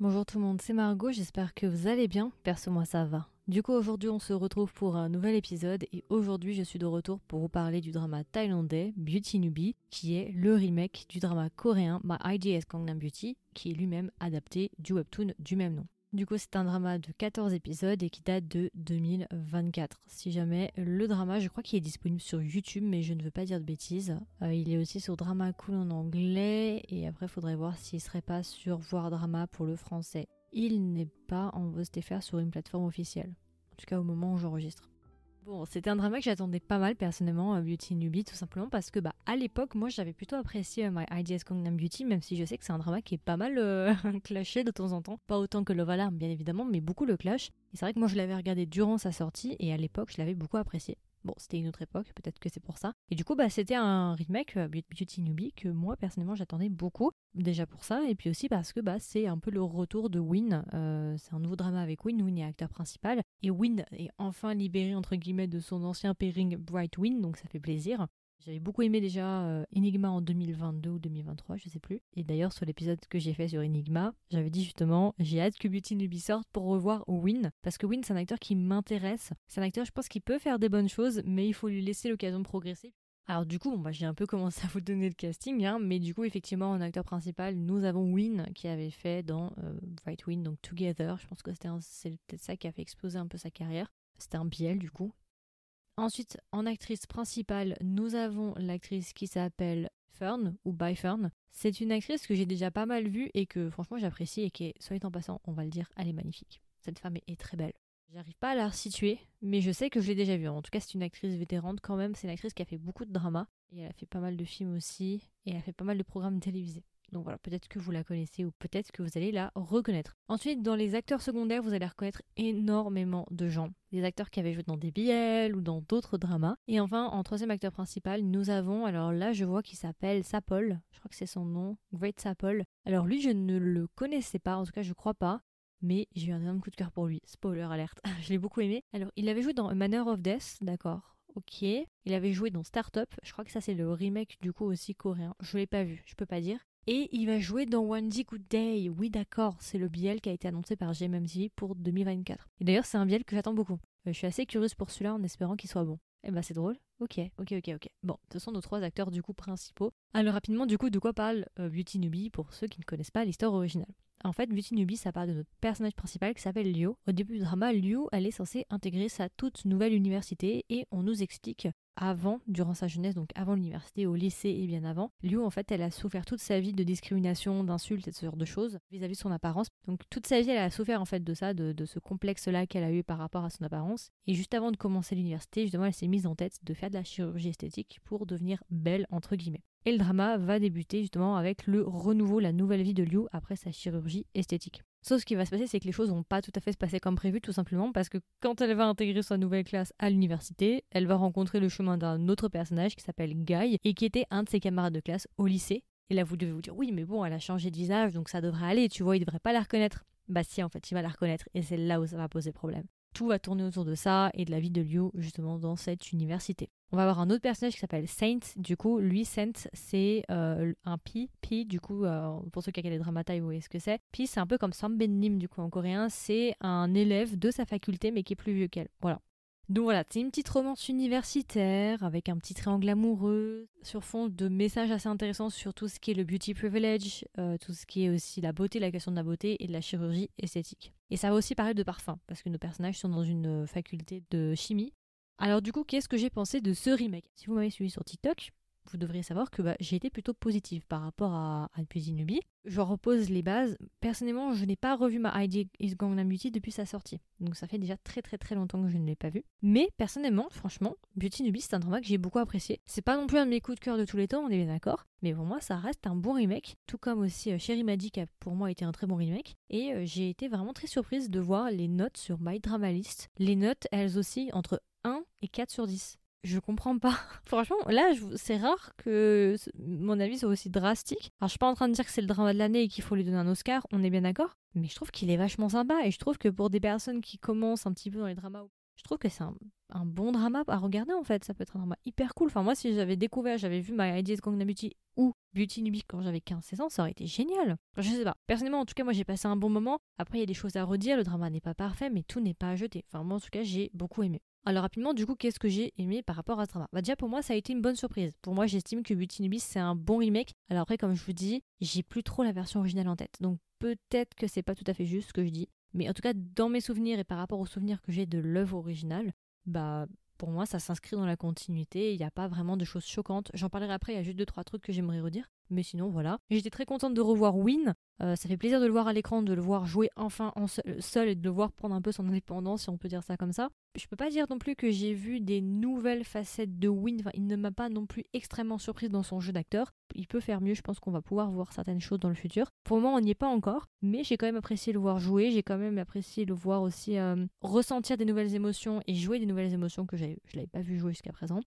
Bonjour tout le monde, c'est Margot, j'espère que vous allez bien. Perso, moi ça va. Du coup, aujourd'hui, on se retrouve pour un nouvel épisode et aujourd'hui, je suis de retour pour vous parler du drama thaïlandais Beauty Nubi qui est le remake du drama coréen My bah, is Gangnam Beauty, qui est lui-même adapté du webtoon du même nom. Du coup, c'est un drama de 14 épisodes et qui date de 2024. Si jamais le drama, je crois qu'il est disponible sur YouTube, mais je ne veux pas dire de bêtises. Euh, il est aussi sur Drama Cool en anglais et après, faudrait voir s'il serait pas sur Voir Drama pour le français. Il n'est pas en VOSTFR sur une plateforme officielle. En tout cas, au moment où j'enregistre. Bon, c'était un drama que j'attendais pas mal personnellement, euh, Beauty and tout simplement parce que bah, à l'époque, moi j'avais plutôt apprécié euh, My Ideas Gangnam Beauty, même si je sais que c'est un drama qui est pas mal euh, clashé de temps en temps. Pas autant que Love Alarm, bien évidemment, mais beaucoup le clash. Et c'est vrai que moi je l'avais regardé durant sa sortie et à l'époque je l'avais beaucoup apprécié. Bon, c'était une autre époque, peut-être que c'est pour ça. Et du coup, bah, c'était un remake euh, Beauty Newbie que moi, personnellement, j'attendais beaucoup. Déjà pour ça, et puis aussi parce que bah, c'est un peu le retour de Win. Euh, c'est un nouveau drama avec Win. Win est acteur principal. Et Win est enfin libéré, entre guillemets, de son ancien pairing Bright Win, donc ça fait plaisir. J'avais beaucoup aimé déjà euh, Enigma en 2022 ou 2023, je sais plus. Et d'ailleurs, sur l'épisode que j'ai fait sur Enigma, j'avais dit justement, j'ai hâte que Beauty and sorte pour revoir Win. Parce que Win, c'est un acteur qui m'intéresse. C'est un acteur, je pense, qui peut faire des bonnes choses, mais il faut lui laisser l'occasion de progresser. Alors du coup, bon, bah, j'ai un peu commencé à vous donner le casting, hein, mais du coup, effectivement, en acteur principal, nous avons Win qui avait fait dans Fight euh, Right Win, donc Together. Je pense que c'était c'est peut-être ça qui a fait exploser un peu sa carrière. C'était un biel du coup, Ensuite, en actrice principale, nous avons l'actrice qui s'appelle Fern ou By Fern. C'est une actrice que j'ai déjà pas mal vue et que franchement j'apprécie et qui soit en passant, on va le dire, elle est magnifique. Cette femme est très belle. J'arrive pas à la resituer, mais je sais que je l'ai déjà vue. En tout cas, c'est une actrice vétérante quand même. C'est une actrice qui a fait beaucoup de dramas et elle a fait pas mal de films aussi et elle a fait pas mal de programmes télévisés. Donc voilà, peut-être que vous la connaissez ou peut-être que vous allez la reconnaître. Ensuite, dans les acteurs secondaires, vous allez reconnaître énormément de gens. Des acteurs qui avaient joué dans des BL ou dans d'autres dramas. Et enfin, en troisième acteur principal, nous avons, alors là je vois qu'il s'appelle Sapol, je crois que c'est son nom, Great Sapol. Alors lui, je ne le connaissais pas, en tout cas je crois pas mais j'ai eu un énorme coup de cœur pour lui. Spoiler alerte, je l'ai beaucoup aimé. Alors, il avait joué dans A Manor of Death, d'accord, ok. Il avait joué dans Startup, je crois que ça c'est le remake du coup aussi coréen. Je l'ai pas vu, je peux pas dire. Et il va jouer dans One Day Good Day. Oui, d'accord, c'est le biel qui a été annoncé par GMMTV pour 2024. Et d'ailleurs, c'est un biel que j'attends beaucoup. Euh, je suis assez curieuse pour celui-là en espérant qu'il soit bon. Eh ben c'est drôle. Ok, ok, ok, ok. Bon, ce sont nos trois acteurs du coup principaux. Alors rapidement, du coup, de quoi parle euh, Beauty Nubie pour ceux qui ne connaissent pas l'histoire originale En fait, Beauty Nubi, ça parle de notre personnage principal qui s'appelle Liu. Au début du drama, Liu, elle est censée intégrer sa toute nouvelle université et on nous explique avant, durant sa jeunesse, donc avant l'université, au lycée et bien avant. Liu, en fait, elle a souffert toute sa vie de discrimination, d'insultes et ce genre de choses vis-à-vis de son apparence. Donc toute sa vie, elle a souffert en fait de ça, de, de ce complexe-là qu'elle a eu par rapport à son apparence. Et juste avant de commencer l'université, justement, elle s'est mise en tête de faire de la chirurgie esthétique pour devenir belle, entre guillemets. Et le drama va débuter justement avec le renouveau, la nouvelle vie de Liu après sa chirurgie esthétique. Sauf ce qui va se passer, c'est que les choses vont pas tout à fait se passer comme prévu, tout simplement parce que quand elle va intégrer sa nouvelle classe à l'université, elle va rencontrer le chemin d'un autre personnage qui s'appelle Guy et qui était un de ses camarades de classe au lycée. Et là, vous devez vous dire, oui, mais bon, elle a changé de visage, donc ça devrait aller, tu vois, il devrait pas la reconnaître. Bah si, en fait, il va la reconnaître et c'est là où ça va poser problème. Tout va tourner autour de ça et de la vie de Liu justement dans cette université. On va avoir un autre personnage qui s'appelle Saint. Du coup, lui, Saint, c'est euh, un Pi. Pi, du coup, euh, pour ceux qui regardent les dramata, vous voyez ce que c'est. Pi, c'est un peu comme Samben nim du coup, en coréen. C'est un élève de sa faculté, mais qui est plus vieux qu'elle. Voilà. Donc voilà, c'est une petite romance universitaire avec un petit triangle amoureux sur fond de messages assez intéressants sur tout ce qui est le beauty privilege, euh, tout ce qui est aussi la beauté, la question de la beauté et de la chirurgie esthétique. Et ça va aussi parler de parfum parce que nos personnages sont dans une euh, faculté de chimie. Alors du coup, qu'est-ce que j'ai pensé de ce remake Si vous m'avez suivi sur TikTok, vous devriez savoir que bah, j'ai été plutôt positive par rapport à, Beauty Nubie. Je repose les bases. Personnellement, je n'ai pas revu ma ID is Gangnam Beauty depuis sa sortie. Donc ça fait déjà très très très longtemps que je ne l'ai pas vu. Mais personnellement, franchement, Beauty Nubie, c'est un drama que j'ai beaucoup apprécié. C'est pas non plus un de mes coups de cœur de tous les temps, on est bien d'accord. Mais pour moi, ça reste un bon remake. Tout comme aussi Sherry Maddy, a pour moi été un très bon remake. Et euh, j'ai été vraiment très surprise de voir les notes sur My Drama List. Les notes, elles aussi, entre 1 et 4 sur 10 je comprends pas. Franchement, là, c'est rare que mon avis soit aussi drastique. Alors, je suis pas en train de dire que c'est le drama de l'année et qu'il faut lui donner un Oscar, on est bien d'accord. Mais je trouve qu'il est vachement sympa et je trouve que pour des personnes qui commencent un petit peu dans les dramas, je trouve que c'est un, bon drama à regarder en fait. Ça peut être un drama hyper cool. Enfin, moi, si j'avais découvert, j'avais vu My Ideas Gangnam Beauty ou Beauty Nubique quand j'avais 15-16 ans, ça aurait été génial. Je sais pas. Personnellement, en tout cas, moi, j'ai passé un bon moment. Après, il y a des choses à redire. Le drama n'est pas parfait, mais tout n'est pas à jeter. Enfin, moi, en tout cas, j'ai beaucoup aimé. Alors rapidement, du coup, qu'est-ce que j'ai aimé par rapport à ce drama bah, Déjà, pour moi, ça a été une bonne surprise. Pour moi, j'estime que Beauty c'est un bon remake. Alors après, comme je vous dis, j'ai plus trop la version originale en tête. Donc peut-être que c'est pas tout à fait juste ce que je dis. Mais en tout cas, dans mes souvenirs et par rapport aux souvenirs que j'ai de l'œuvre originale, bah pour moi, ça s'inscrit dans la continuité. Il n'y a pas vraiment de choses choquantes. J'en parlerai après, il y a juste deux, trois trucs que j'aimerais redire. Mais sinon, voilà. J'étais très contente de revoir Win. Euh, ça fait plaisir de le voir à l'écran, de le voir jouer enfin seul, et de le voir prendre un peu son indépendance, si on peut dire ça comme ça. Je peux pas dire non plus que j'ai vu des nouvelles facettes de Win. Enfin, il ne m'a pas non plus extrêmement surprise dans son jeu d'acteur. Il peut faire mieux, je pense qu'on va pouvoir voir certaines choses dans le futur. Pour le moment, on n'y est pas encore, mais j'ai quand même apprécié le voir jouer, j'ai quand même apprécié le voir aussi euh, ressentir des nouvelles émotions et jouer des nouvelles émotions que je ne l'avais pas vu jouer jusqu'à présent.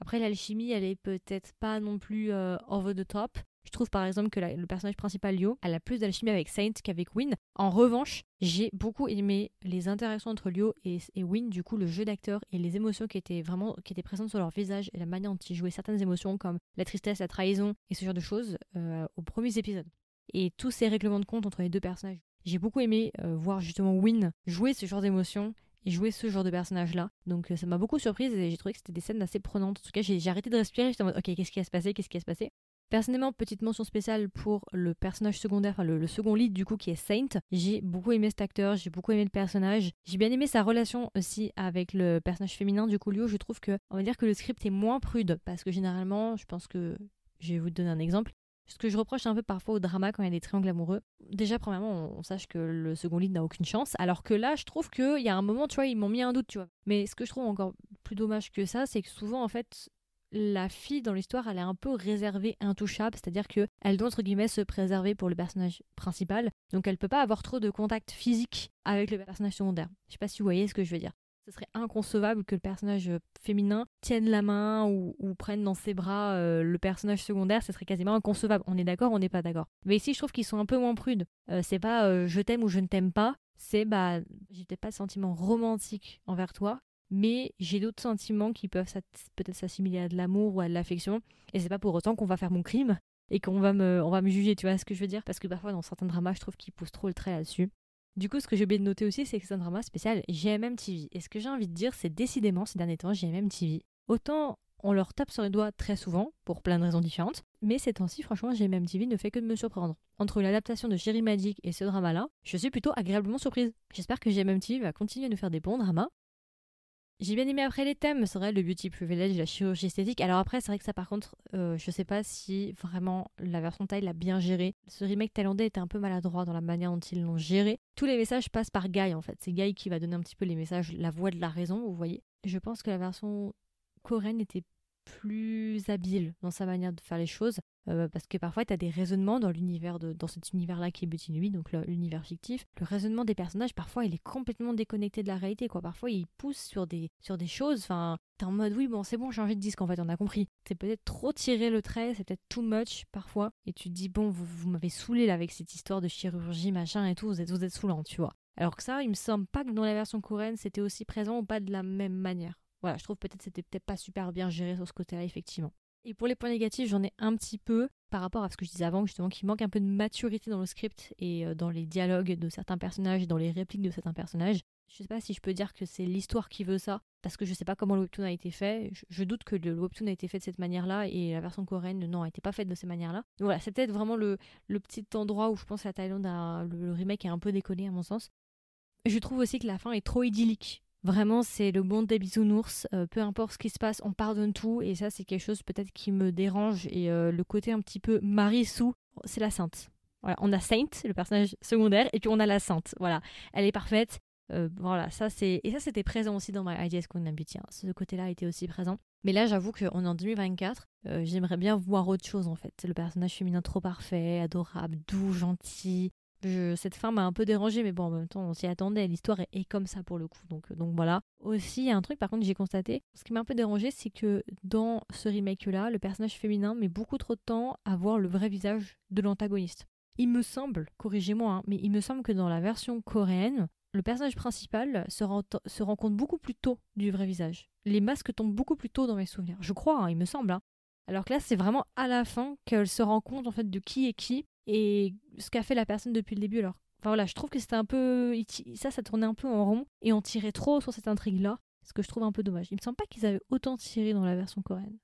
Après, l'alchimie, elle est peut-être pas non plus euh, over the top, je trouve par exemple que le personnage principal, Lio, a a plus d'alchimie avec Saint qu'avec Win. En revanche, j'ai beaucoup aimé les interactions entre Lio et, Win, du coup, le jeu d'acteur et les émotions qui étaient vraiment qui étaient présentes sur leur visage et la manière dont ils jouaient certaines émotions comme la tristesse, la trahison et ce genre de choses euh, aux premiers épisodes. Et tous ces règlements de compte entre les deux personnages. J'ai beaucoup aimé euh, voir justement Win jouer ce genre d'émotions et jouer ce genre de personnage-là. Donc euh, ça m'a beaucoup surprise et j'ai trouvé que c'était des scènes assez prenantes. En tout cas, j'ai arrêté de respirer, j'étais en mode ok, qu'est-ce qui va se passer, qu'est-ce qui va se passer. Personnellement, petite mention spéciale pour le personnage secondaire, enfin le, second lead du coup qui est Saint. J'ai beaucoup aimé cet acteur, j'ai beaucoup aimé le personnage. J'ai bien aimé sa relation aussi avec le personnage féminin du coup Lio. Je trouve que, on va dire que le script est moins prude parce que généralement, je pense que, je vais vous donner un exemple. Ce que je reproche un peu parfois au drama quand il y a des triangles amoureux, déjà premièrement, on, on sache que le second lead n'a aucune chance, alors que là, je trouve qu'il y a un moment, tu vois, ils m'ont mis un doute, tu vois. Mais ce que je trouve encore plus dommage que ça, c'est que souvent, en fait, la fille dans l'histoire, elle est un peu réservée, intouchable, c'est-à-dire que elle doit entre guillemets se préserver pour le personnage principal, donc elle peut pas avoir trop de contact physique avec le personnage secondaire. Je sais pas si vous voyez ce que je veux dire. Ce serait inconcevable que le personnage euh, féminin tienne la main ou, prenne dans ses bras euh, le personnage secondaire, ce serait quasiment inconcevable. On est d'accord, on n'est pas d'accord. Mais ici, je trouve qu'ils sont un peu moins prudes. Euh, c'est pas je t'aime ou je ne t'aime pas, c'est bah j'ai pas de sentiment romantique envers toi, mais j'ai d'autres sentiments qui peuvent peut-être s'assimiler à de l'amour ou à de l'affection. Et c'est pas pour autant qu'on va faire mon crime et qu'on va me, va me juger, tu vois ce que je veux dire Parce que parfois dans certains dramas, je trouve qu'ils poussent trop le trait là-dessus. Du coup, ce que j'ai oublié de noter aussi, c'est que c'est un drama spécial GMM TV. Et ce que j'ai envie de dire, c'est décidément ces derniers temps GMM TV. Autant on leur tape sur les doigts très souvent, pour plein de raisons différentes, mais ces temps-ci, franchement, GMM TV ne fait que de me surprendre. Entre l'adaptation de Sherry Magic et ce drama-là, je suis plutôt agréablement surprise. J'espère que GMM TV va continuer à nous faire des bons dramas, j'ai bien aimé après les thèmes, c'est vrai, le beauty privilege, la chirurgie esthétique. Alors après, c'est vrai que ça, par contre, je euh, je sais pas si vraiment la version taille l'a bien géré. Ce remake thaïlandais était un peu maladroit dans la manière dont ils l'ont géré. Tous les messages passent par Guy, en fait. C'est Guy qui va donner un petit peu les messages, la voix de la raison, vous voyez. Je pense que la version coréenne était plus habile dans sa manière de faire les choses, euh, parce que parfois tu as des raisonnements dans l'univers dans cet univers-là qui est Butinui, donc l'univers fictif. Le raisonnement des personnages, parfois, il est complètement déconnecté de la réalité, quoi. Parfois, il pousse sur des, sur des choses, enfin, t'es en mode, oui, bon, c'est bon, changer de disque, en fait, on a compris. C'est peut-être trop tiré le trait, c'est peut-être too much, parfois, et tu te dis, bon, vous, m'avez saoulé, là, avec cette histoire de chirurgie, machin et tout, vous êtes, vous êtes saoulant, tu vois. Alors que ça, il me semble pas que dans la version coréenne, c'était aussi présent ou pas de la même manière. Voilà, je trouve peut-être que c'était peut-être pas super bien géré sur ce côté-là, effectivement. Et pour les points négatifs, j'en ai un petit peu par rapport à ce que je disais avant, justement, qu'il manque un peu de maturité dans le script et euh, dans les dialogues de certains personnages et dans les répliques de certains personnages. Je sais pas si je peux dire que c'est l'histoire qui veut ça, parce que je sais pas comment le webtoon a été fait. Je, doute que le, webtoon a été fait de cette manière-là et la version coréenne, non, a été pas faite de cette manière-là. voilà, c'est peut-être vraiment le, petit endroit où je pense que la Thaïlande, a, le, le remake est un peu déconné à mon sens. Je trouve aussi que la fin est trop idyllique Vraiment, c'est le monde des bisounours. ours. Euh, peu importe ce qui se passe, on pardonne tout. Et ça, c'est quelque chose peut-être qui me dérange. Et euh, le côté un petit peu Marie-Sou, c'est la sainte. on a Saint, le personnage secondaire, et puis on a la sainte. Voilà, elle est parfaite. Euh, voilà, ça c'est et ça c'était présent aussi dans My Ideas Qu'on Beauty. Ce côté-là était aussi présent. Mais là, j'avoue qu'on est en 2024. J'aimerais bien voir autre chose en fait. Le personnage féminin trop parfait, adorable, doux, gentil, cette fin m'a un peu dérangée, mais bon, en même temps, on s'y attendait. L'histoire est, comme ça pour le coup. Donc, euh, donc voilà. Aussi, il y a un truc, par contre, j'ai constaté. Ce qui m'a un peu dérangée, c'est que dans ce remake-là, le personnage féminin met beaucoup trop de temps à voir le vrai visage de l'antagoniste. Il me semble, corrigez-moi, hein, mais il me semble que dans la version coréenne, le personnage principal se rencontre beaucoup plus tôt du vrai visage. Les masques tombent beaucoup plus tôt dans mes souvenirs. Je crois, hein, il me semble. Hein. Alors que là, c'est vraiment à la fin qu'elle se rend compte en fait de qui est qui et ce qu'a fait la personne depuis le début. Alors, enfin voilà, je trouve que c'était un peu. Ça, ça tournait un peu en rond et on tirait trop sur cette intrigue-là, ce que je trouve un peu dommage. Il me semble pas qu'ils avaient autant tiré dans la version coréenne.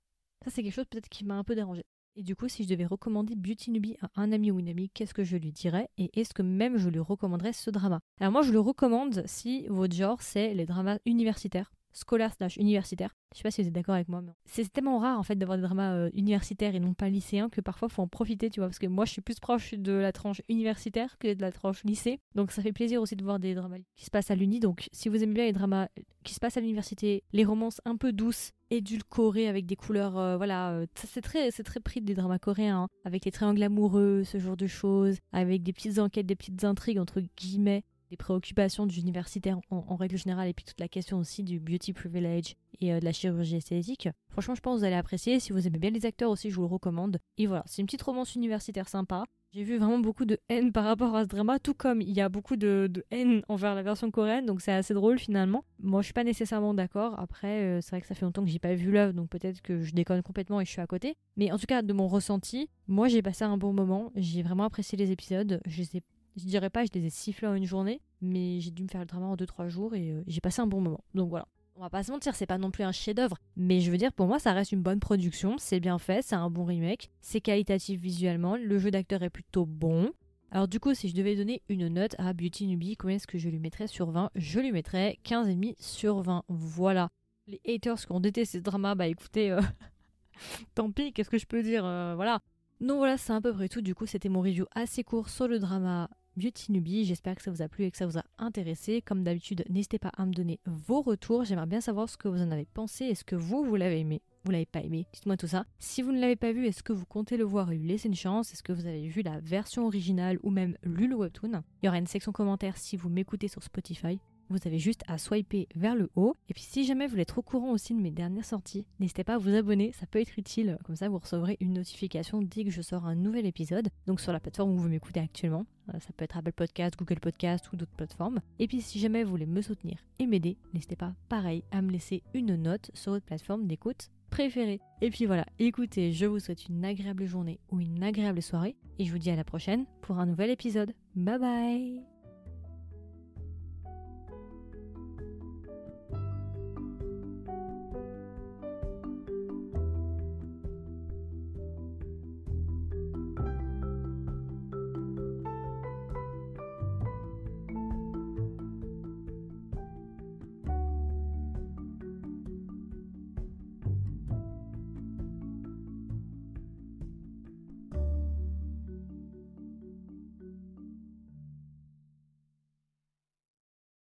Ça, c'est quelque chose peut-être qui m'a un peu dérangé. Et du coup, si je devais recommander Beauty Nubi à un ami ou une amie, qu'est-ce que je lui dirais et est-ce que même je lui recommanderais ce drama Alors moi, je le recommande si votre genre c'est les dramas universitaires scolaire slash universitaire. Je sais pas si vous êtes d'accord avec moi, mais c'est tellement rare en fait d'avoir des dramas euh, universitaires et non pas lycéens que parfois faut en profiter, tu vois, parce que moi je suis plus proche de la tranche universitaire que de la tranche lycée, donc ça fait plaisir aussi de voir des dramas qui se passent à l'uni. Donc si vous aimez bien les dramas qui se passent à l'université, les romances un peu douces, édulcorées avec des couleurs, euh, voilà, euh, c'est très, c'est très pris des dramas coréens, hein, avec les triangles amoureux, ce genre de choses, avec des petites enquêtes, des petites intrigues entre guillemets des préoccupations du universitaire en, règle générale et puis toute la question aussi du beauty privilege et euh, de la chirurgie esthétique. Franchement, je pense que vous allez apprécier. Si vous aimez bien les acteurs aussi, je vous le recommande. Et voilà, c'est une petite romance universitaire sympa. J'ai vu vraiment beaucoup de haine par rapport à ce drama, tout comme il y a beaucoup de, haine envers la version coréenne, donc c'est assez drôle finalement. Moi, je suis pas nécessairement d'accord. Après, euh, c'est vrai que ça fait longtemps que j'ai pas vu l'œuvre, donc peut-être que je déconne complètement et je suis à côté. Mais en tout cas, de mon ressenti, moi, j'ai passé un bon moment. J'ai vraiment apprécié les épisodes. Je sais je dirais pas, je les ai sifflés en une journée, mais j'ai dû me faire le drama en 2-3 jours et euh, j'ai passé un bon moment. Donc voilà. On va pas se mentir, c'est pas non plus un chef-d'œuvre, mais je veux dire, pour moi, ça reste une bonne production, c'est bien fait, c'est un bon remake, c'est qualitatif visuellement, le jeu d'acteur est plutôt bon, alors du coup, si je devais donner une note à Beauty Nubie, combien est-ce que je lui mettrais sur 20 Je lui mettrais 15,5 sur 20. Voilà. Les haters qui ont détesté ce drama, bah écoutez, euh, tant pis, qu'est-ce que je peux dire euh, Voilà. Donc voilà, c'est à peu près tout. Du coup, c'était mon review assez court sur le drama Beauty Nubie. j'espère que ça vous a plu et que ça vous a intéressé. Comme d'habitude, n'hésitez pas à me donner vos retours. J'aimerais bien savoir ce que vous en avez pensé. Est-ce que vous, vous l'avez aimé vous l'avez pas aimé, dites-moi tout ça. Si vous ne l'avez pas vu, est-ce que vous comptez le voir et lui laisser une chance Est-ce que vous avez vu la version originale ou même lu le webtoon Il y aura une section commentaire si vous m'écoutez sur Spotify vous avez juste à swiper vers le haut. Et puis si jamais vous voulez être au courant aussi de mes dernières sorties, n'hésitez pas à vous abonner, ça peut être utile. Comme ça, vous recevrez une notification dès que je sors un nouvel épisode, donc sur la plateforme où vous m'écoutez actuellement. Euh, ça peut être Apple Podcast, Google Podcast ou d'autres plateformes. Et puis si jamais vous voulez me soutenir et m'aider, n'hésitez pas pareil à me laisser une note sur votre plateforme d'écoute préférée. Et puis voilà, écoutez, je vous souhaite une agréable journée ou une agréable soirée et je vous dis à la prochaine pour un nouvel épisode. Bye bye